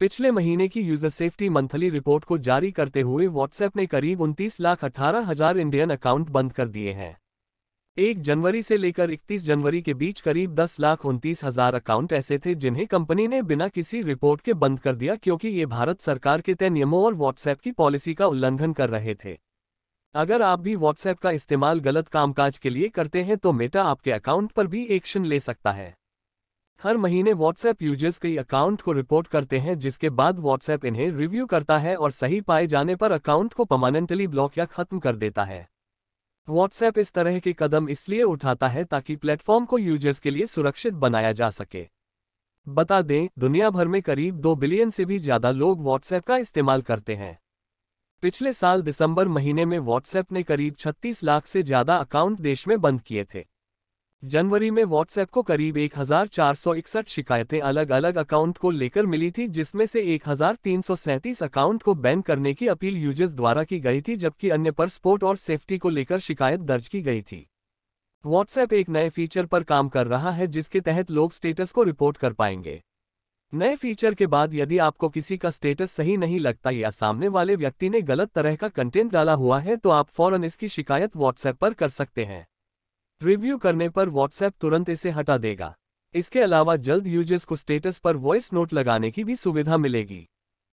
पिछले महीने की यूजर सेफ्टी मंथली रिपोर्ट को जारी करते हुए व्हाट्सएप ने करीब उनतीस लाख अठारह हजार इंडियन अकाउंट बंद कर दिए हैं एक जनवरी से लेकर 31 जनवरी के बीच करीब दस लाख उनतीस हजार अकाउंट ऐसे थे जिन्हें कंपनी ने बिना किसी रिपोर्ट के बंद कर दिया क्योंकि ये भारत सरकार के तय नियमों और व्हाट्सएप की पॉलिसी का उल्लंघन कर रहे थे अगर आप भी व्हाट्सएप का इस्तेमाल गलत कामकाज के लिए करते हैं तो मेटा आपके अकाउंट पर भी एक्शन ले सकता है हर महीने व्हाट्सएप यूजर्स कई अकाउंट को रिपोर्ट करते हैं जिसके बाद व्हाट्सएप इन्हें रिव्यू करता है और सही पाए जाने पर अकाउंट को परमानेंटली ब्लॉक या खत्म कर देता है व्हाट्सएप इस तरह के कदम इसलिए उठाता है ताकि प्लेटफॉर्म को यूजर्स के लिए सुरक्षित बनाया जा सके बता दें दुनिया भर में करीब दो बिलियन से भी ज्यादा लोग व्हाट्सएप का इस्तेमाल करते हैं पिछले साल दिसंबर महीने में व्हाट्सएप ने करीब 36 लाख से ज्यादा अकाउंट देश में बंद किए थे जनवरी में व्हाट्सएप को करीब 1461 शिकायतें अलग अलग अकाउंट को लेकर मिली थी जिसमें से एक अकाउंट को बैन करने की अपील यूजर्स द्वारा की गई थी जबकि अन्य पर स्पोर्ट और सेफ्टी को लेकर शिकायत दर्ज की गई थी व्हाट्सएप एक नए फीचर पर काम कर रहा है जिसके तहत लोग स्टेटस को रिपोर्ट कर पाएंगे नए फीचर के बाद यदि आपको किसी का स्टेटस सही नहीं लगता या सामने वाले व्यक्ति ने गलत तरह का कंटेंट डाला हुआ है तो आप फौरन इसकी शिकायत व्हाट्सएप पर कर सकते हैं रिव्यू करने पर व्हाट्सएप तुरंत इसे हटा देगा इसके अलावा जल्द यूजर्स को स्टेटस पर वॉइस नोट लगाने की भी सुविधा मिलेगी